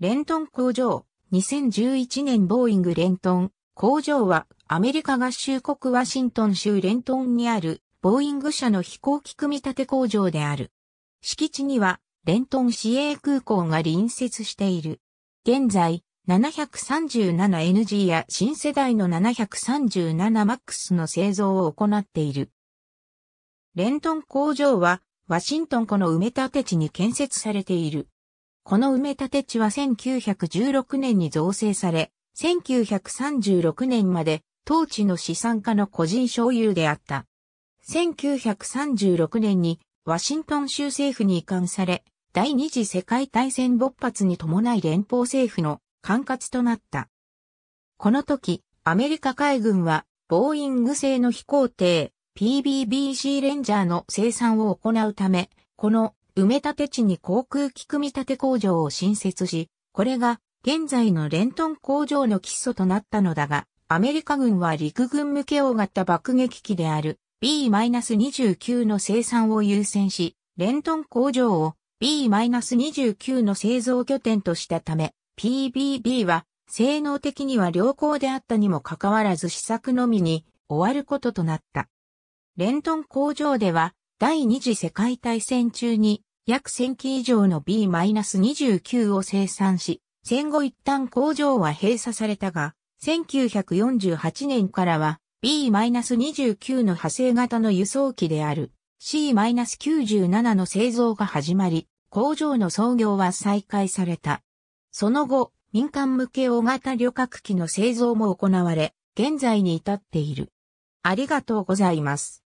レントン工場。2011年ボーイングレントン工場はアメリカ合衆国ワシントン州レントンにあるボーイング社の飛行機組み立て工場である。敷地にはレントン市営空港が隣接している。現在 737NG や新世代の 737MAX の製造を行っている。レントン工場はワシントン湖の埋め立て地に建設されている。この埋め立て地は1916年に造成され、1936年まで当地の資産家の個人所有であった。1936年にワシントン州政府に移管され、第二次世界大戦勃発に伴い連邦政府の管轄となった。この時、アメリカ海軍は、ボーイング製の飛行艇、PBBC レンジャーの生産を行うため、この埋め立て地に航空機組み立て工場を新設し、これが現在のレントン工場の基礎となったのだが、アメリカ軍は陸軍向け大型爆撃機である B-29 の生産を優先し、レントン工場を B-29 の製造拠点としたため、PBB は性能的には良好であったにもかかわらず試作のみに終わることとなった。レントン工場では第二次世界大戦中に約1000機以上の B-29 を生産し、戦後一旦工場は閉鎖されたが、1948年からは B-29 の派生型の輸送機である C-97 の製造が始まり、工場の操業は再開された。その後、民間向け大型旅客機の製造も行われ、現在に至っている。ありがとうございます。